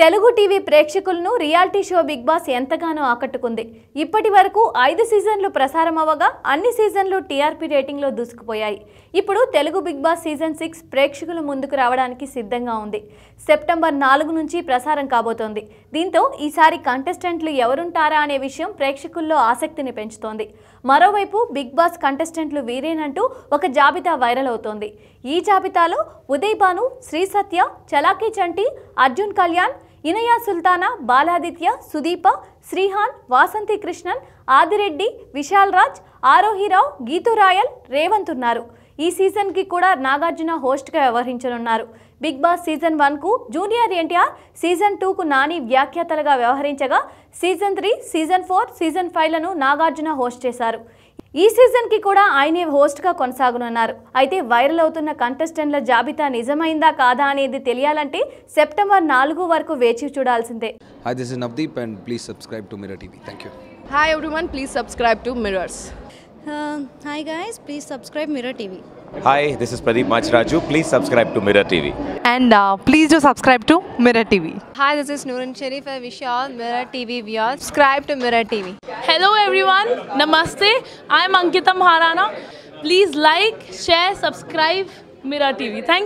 Telugu TV ప్రేక్షకులను reality show Bigg Boss ఎంతగానో ఆకట్టుకుంది ఇప్పటి వరకు ఐదు సీజన్లు ప్రసారం అవ్వగా అన్ని సీజన్లు టీఆర్పీ రేటింగ్లో దూసుకుపోయాయి ఇప్పుడు Telugu Bigg Boss season six ప్రేక్షకులు ముందుకు రావడానికి సిద్ధంగా ఉంది సెప్టెంబర్ నాలుగు నుంచి ప్రసారం కాబోతోంది దీంతో ఈసారి కంటెస్టెంట్లు ఎవరుంటారా అనే విషయం ప్రేక్షకుల్లో ఆసక్తిని పెంచుతోంది మరోవైపు బిగ్ బాస్ కంటెస్టెంట్లు వీరేనంటూ ఒక జాబితా వైరల్ అవుతోంది ఈ జాబితాలో ఉదయ్ భాను శ్రీ సత్య చలాకీ చంటి అర్జున్ కళ్యాణ్ ఇనయా సుల్తానా బాలాదిత్య సుదీప శ్రీహాన్ వాసంతి కృష్ణన్ ఆదిరెడ్డి విశాల్ రాజ్ ఆరోహిరావు రాయల్ రేవంత్ ఉన్నారు ఈ సీజన్కి కూడా నాగార్జున హోస్ట్గా వ్యవహరించనున్నారు బిగ్ బాస్ సీజన్ వన్కు జూనియర్ ఎన్టీఆర్ సీజన్ టూకు నాని వ్యాఖ్యాతలుగా వ్యవహరించగా season three season four season ఫైవ్లను నాగార్జున హోస్ట్ చేశారు ఈ సీజన్కి కూడా ఆయనే హోస్ట్గా కొనసాగనున్నారు అయితే వైరల్ అవుతున్న కంటెస్టెంట్ల జాబితా నిజమైందా కాదా అనేది తెలియాలంటే సెప్టెంబర్ నాలుగు వరకు వేచి చూడాల్సిందే hi this Navdeep and please subscribe to Mirror TV thank you hi everyone please subscribe to Mirrors hi guys please subscribe Mirror TV hi this is Pradeep Machiraju please subscribe to Mirror TV and please do subscribe to Mirror TV hi this is Nooran Sharif I wish all Mirror TV viewers subscribe to Mirror TV hello everyone नमस्ते I am Ankita Maharana please like share subscribe मेरा TV thank